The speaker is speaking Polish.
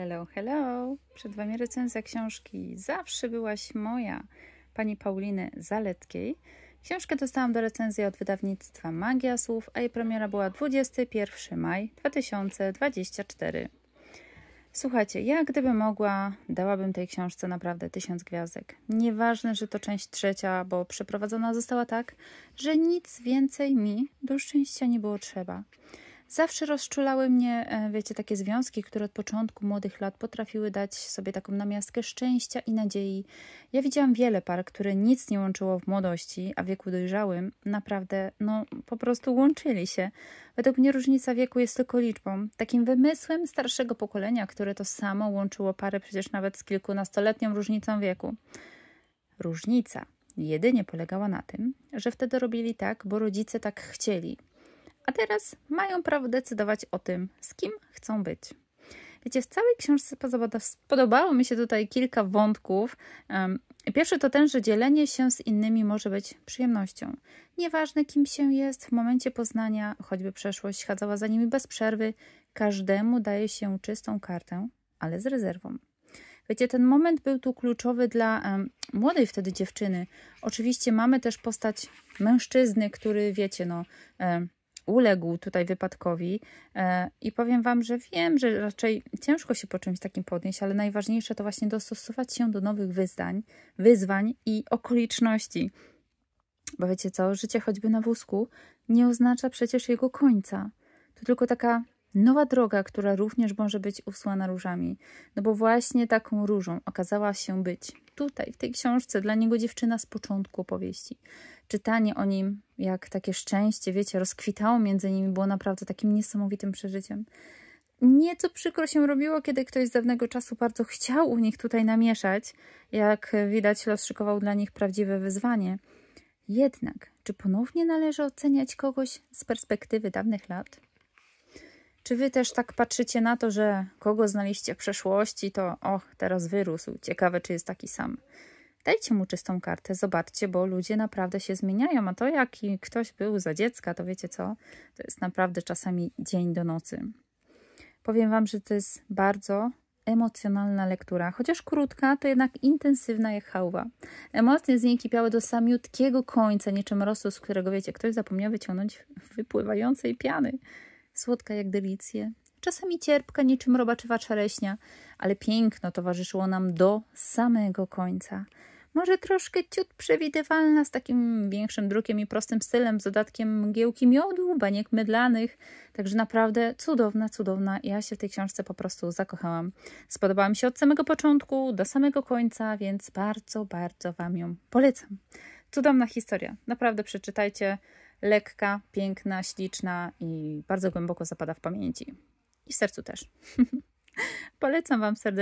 Hello, hello! Przed Wami recenzja książki Zawsze byłaś moja pani Pauliny Zaletkiej. Książkę dostałam do recenzji od wydawnictwa Magia Słów, a jej premiera była 21 maj 2024. Słuchajcie, ja gdybym mogła, dałabym tej książce naprawdę tysiąc gwiazdek. Nieważne, że to część trzecia, bo przeprowadzona została tak, że nic więcej mi do szczęścia nie było trzeba. Zawsze rozczulały mnie, e, wiecie, takie związki, które od początku młodych lat potrafiły dać sobie taką namiastkę szczęścia i nadziei. Ja widziałam wiele par, które nic nie łączyło w młodości, a wieku dojrzałym naprawdę, no po prostu łączyli się. Według mnie różnica wieku jest tylko liczbą, takim wymysłem starszego pokolenia, które to samo łączyło parę przecież nawet z kilkunastoletnią różnicą wieku. Różnica jedynie polegała na tym, że wtedy robili tak, bo rodzice tak chcieli – a teraz mają prawo decydować o tym, z kim chcą być. Wiecie, w całej książce podobało mi się tutaj kilka wątków. Pierwszy to ten, że dzielenie się z innymi może być przyjemnością. Nieważne kim się jest, w momencie poznania, choćby przeszłość chadzała za nimi bez przerwy, każdemu daje się czystą kartę, ale z rezerwą. Wiecie, ten moment był tu kluczowy dla um, młodej wtedy dziewczyny. Oczywiście mamy też postać mężczyzny, który, wiecie, no, um, uległ tutaj wypadkowi e, i powiem Wam, że wiem, że raczej ciężko się po czymś takim podnieść, ale najważniejsze to właśnie dostosować się do nowych wyzwań, wyzwań i okoliczności. Bo wiecie co, życie choćby na wózku nie oznacza przecież jego końca. To tylko taka Nowa droga, która również może być usłana różami, no bo właśnie taką różą okazała się być tutaj, w tej książce, dla niego dziewczyna z początku opowieści. Czytanie o nim, jak takie szczęście, wiecie, rozkwitało między nimi, było naprawdę takim niesamowitym przeżyciem. Nieco przykro się robiło, kiedy ktoś z dawnego czasu bardzo chciał u nich tutaj namieszać. Jak widać, los szykował dla nich prawdziwe wyzwanie. Jednak, czy ponownie należy oceniać kogoś z perspektywy dawnych lat? Czy wy też tak patrzycie na to, że kogo znaliście w przeszłości, to och, teraz wyrósł, ciekawe czy jest taki sam. Dajcie mu czystą kartę, zobaczcie, bo ludzie naprawdę się zmieniają, a to jaki ktoś był za dziecka, to wiecie co, to jest naprawdę czasami dzień do nocy. Powiem wam, że to jest bardzo emocjonalna lektura, chociaż krótka, to jednak intensywna jak hałwa. Emocje z niej kipiały do samiutkiego końca, niczym rosół, z którego wiecie, ktoś zapomniał wyciągnąć wypływającej piany słodka jak delicje, czasami cierpka niczym robaczywa czareśnia, ale piękno towarzyszyło nam do samego końca. Może troszkę ciut przewidywalna, z takim większym drukiem i prostym stylem, z dodatkiem mgiełki miodu, baniek mydlanych. Także naprawdę cudowna, cudowna. Ja się w tej książce po prostu zakochałam. Spodobała mi się od samego początku do samego końca, więc bardzo, bardzo Wam ją polecam. Cudowna historia. Naprawdę przeczytajcie lekka, piękna, śliczna i bardzo głęboko zapada w pamięci. I w sercu też. Polecam Wam serdecznie.